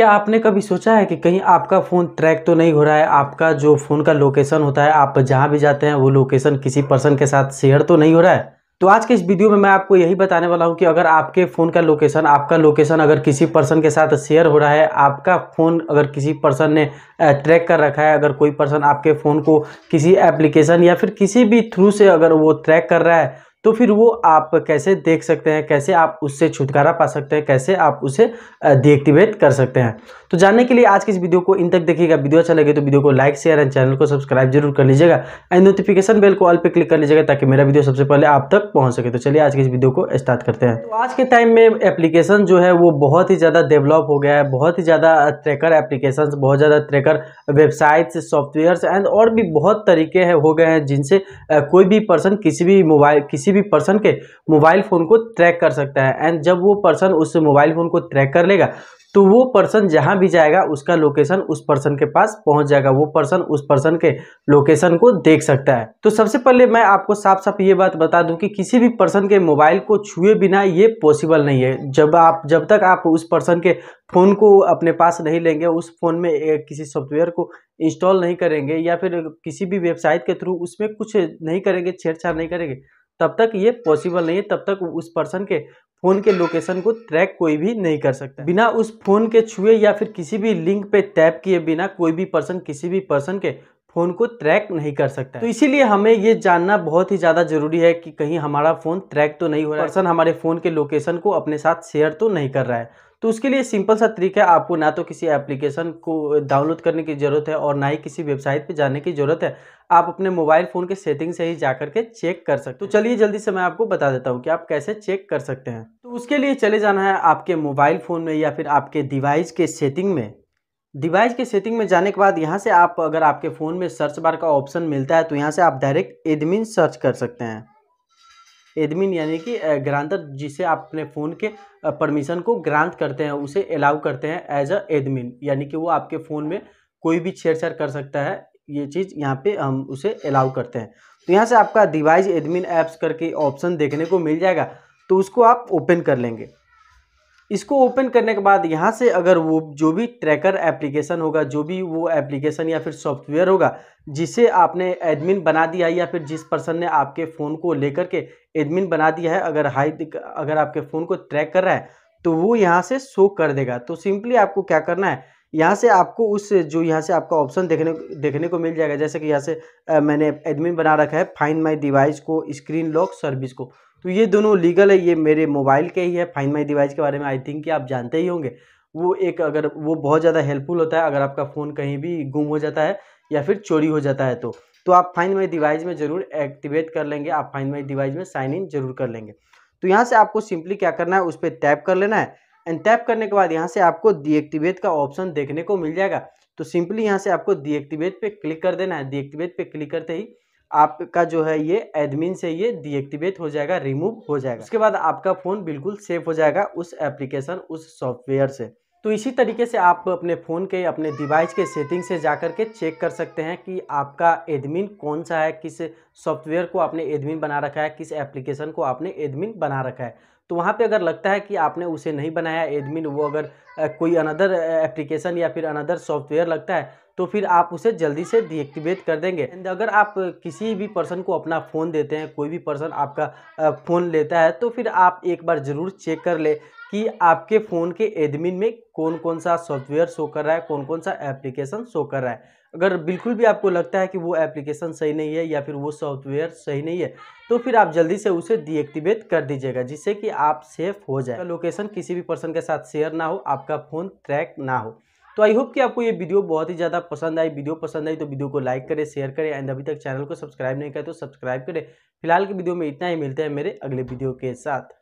क्या आपने कभी सोचा है कि कहीं आपका फ़ोन ट्रैक तो नहीं हो रहा है आपका जो फ़ोन का लोकेशन होता है आप जहाँ भी जाते हैं वो लोकेशन किसी पर्सन के साथ शेयर तो नहीं हो रहा है तो आज के इस वीडियो में मैं आपको यही बताने वाला हूं कि अगर आपके फ़ोन का लोकेशन आपका लोकेशन अगर किसी पर्सन के साथ शेयर हो रहा है आपका फ़ोन अगर किसी पर्सन ने ट्रैक कर रखा है अगर कोई पर्सन आपके फ़ोन को किसी एप्लीकेशन या फिर किसी भी थ्रू से अगर वो ट्रैक कर रहा है तो फिर वो आप कैसे देख सकते हैं कैसे आप उससे छुटकारा पा सकते हैं कैसे आप उसे deactivate कर सकते हैं तो जानने के लिए आज की इस वीडियो को इन तक देखिएगा वीडियो अच्छा लगे तो वीडियो को लाइक शेयर एंड चैनल को सब्सक्राइब जरूर कर लीजिएगा एंड नोटिफिकेशन बेल को ऑल पे क्लिक कर लीजिएगा ताकि मेरा वीडियो सबसे पहले आप तक पहुँच सके तो चलिए आज की इस वीडियो को स्टार्ट करते हैं तो आज के टाइम में एप्लीकेशन जो है वो बहुत ही ज़्यादा डेवलप हो गया है बहुत ही ज़्यादा ट्रेकर एप्लीकेशन बहुत ज़्यादा ट्रेकर वेबसाइट्स सॉफ्टवेयर एंड और भी बहुत तरीके हैं हो गए हैं जिनसे कोई भी पर्सन किसी भी मोबाइल किसी किसी भी पर्सन के मोबाइल फ़ोन को ट्रैक कर सकता है एंड जब वो पर्सन उस मोबाइल फ़ोन को ट्रैक कर लेगा तो वो पर्सन जहाँ भी जाएगा उसका लोकेशन उस पर्सन के पास पहुँच जाएगा वो पर्सन उस पर्सन के लोकेशन को देख सकता है तो सबसे पहले मैं आपको साफ साफ ये बात बता दूं कि किसी भी पर्सन के मोबाइल को छुए बिना ये पॉसिबल नहीं है जब आप जब तक आप उस पर्सन के फ़ोन को अपने पास नहीं लेंगे उस फ़ोन में किसी सॉफ्टवेयर को इंस्टॉल नहीं करेंगे या फिर किसी भी वेबसाइट के थ्रू उसमें कुछ नहीं करेंगे छेड़छाड़ नहीं करेंगे तब तक ये पॉसिबल नहीं है तब तक उस पर्सन के फ़ोन के लोकेशन को ट्रैक कोई भी नहीं कर सकता बिना उस फ़ोन के छुए या फिर किसी भी लिंक पे टैप किए बिना कोई भी पर्सन किसी भी पर्सन के फ़ोन को ट्रैक नहीं कर सकता तो, तो इसीलिए हमें ये जानना बहुत ही ज़्यादा ज़रूरी है कि कहीं हमारा फ़ोन ट्रैक तो नहीं हो रहा है पर्सन हमारे फ़ोन के लोकेशन को अपने साथ शेयर तो नहीं कर रहा है तो उसके लिए सिंपल सा तरीका है आपको ना तो किसी एप्लीकेशन को डाउनलोड करने की ज़रूरत है और ना ही किसी वेबसाइट पे जाने की ज़रूरत है आप अपने मोबाइल फ़ोन के सेटिंग से ही जा करके चेक कर सकते तो हैं तो चलिए जल्दी से मैं आपको बता देता हूँ कि आप कैसे चेक कर सकते हैं तो उसके लिए चले जाना है आपके मोबाइल फ़ोन में या फिर आपके डिवाइस के सेटिंग में डिवाइस के सेटिंग में जाने के बाद यहाँ से आप अगर आपके फ़ोन में सर्च बार का ऑप्शन मिलता है तो यहाँ से आप डायरेक्ट एडमिन सर्च कर सकते हैं एडमिन यानी कि ग्रांटर जिसे आप अपने फ़ोन के परमिशन को ग्रांट करते हैं उसे अलाउ करते हैं एज अ एडमिन यानी कि वो आपके फ़ोन में कोई भी छेड़छाड़ कर सकता है ये चीज़ यहाँ पे हम उसे अलाउ करते हैं तो यहाँ से आपका डिवाइस एडमिन ऐप्स करके ऑप्शन देखने को मिल जाएगा तो उसको आप ओपन कर लेंगे इसको ओपन करने के बाद यहाँ से अगर वो जो भी ट्रैकर एप्लीकेशन होगा जो भी वो एप्लीकेशन या फिर सॉफ्टवेयर होगा जिसे आपने एडमिन बना दिया है या फिर जिस पर्सन ने आपके फ़ोन को लेकर के एडमिन बना दिया है अगर हाई अगर आपके फ़ोन को ट्रैक कर रहा है तो वो यहाँ से शो कर देगा तो सिंपली आपको क्या करना है यहाँ से आपको उस जो यहाँ से आपका ऑप्शन देखने देखने को मिल जाएगा जैसे कि यहाँ से आ, मैंने एडमिन बना रखा है फाइंड माई डिवाइस को स्क्रीन लॉक सर्विस को तो ये दोनों लीगल है ये मेरे मोबाइल के ही है फाइन माई डिवाइस के बारे में आई थिंक कि आप जानते ही होंगे वो एक अगर वो बहुत ज़्यादा हेल्पफुल होता है अगर आपका फ़ोन कहीं भी गुम हो जाता है या फिर चोरी हो जाता है तो तो आप फाइन माई डिवाइस में ज़रूर एक्टिवेट कर लेंगे आप फाइन माई डिवाइस में साइन इन जरूर कर लेंगे तो यहाँ से आपको सिंपली क्या करना है उस पर टैप कर लेना है एंड टैप करने के बाद यहाँ से आपको डीएक्टिवेट का ऑप्शन देखने को मिल जाएगा तो सिंपली यहाँ से आपको डीएक्टिवेट पे क्लिक कर देना है डीएक्टिवेट पे क्लिक करते ही आपका जो है ये एडमिन से ये डीएक्टिवेट हो जाएगा रिमूव हो जाएगा उसके बाद आपका फ़ोन बिल्कुल सेफ हो जाएगा उस एप्लीकेशन उस सॉफ्टवेयर से तो इसी तरीके से आप अपने फ़ोन के अपने डिवाइस के सेटिंग से जा कर के चेक कर सकते हैं कि आपका एडमिन कौन सा है किस सॉफ्टवेयर को आपने एडमिन बना रखा है किस एप्लीकेशन को आपने एडमिन बना रखा है तो वहाँ पे अगर लगता है कि आपने उसे नहीं बनाया एडमिन वो अगर कोई अनदर एप्लीकेशन या फिर अनदर सॉफ्टवेयर लगता है तो फिर आप उसे जल्दी से डीएक्टिवेट कर देंगे एंड अगर आप किसी भी पर्सन को अपना फ़ोन देते हैं कोई भी पर्सन आपका फ़ोन लेता है तो फिर आप एक बार ज़रूर चेक कर ले कि आपके फ़ोन के एडमिन में कौन कौन सा सॉफ्टवेयर शो कर रहा है कौन कौन सा एप्लीकेशन शो कर रहा है अगर बिल्कुल भी आपको लगता है कि वो एप्लीकेशन सही नहीं है या फिर वो सॉफ्टवेयर सही नहीं है तो फिर आप जल्दी से उसे डीएक्टिवेट कर दीजिएगा जिससे कि आप सेफ हो जाए लोकेशन किसी भी पर्सन के साथ शेयर ना हो आपका फ़ोन ट्रैक ना हो तो आई होप कि आपको ये वीडियो बहुत ही ज़्यादा पसंद आई वीडियो पसंद आई तो वीडियो को लाइक करें शेयर करें एंड अभी तक चैनल को सब्सक्राइब नहीं करें तो सब्सक्राइब करें फिलहाल के वीडियो में इतना ही मिलते हैं मेरे अगले वीडियो के साथ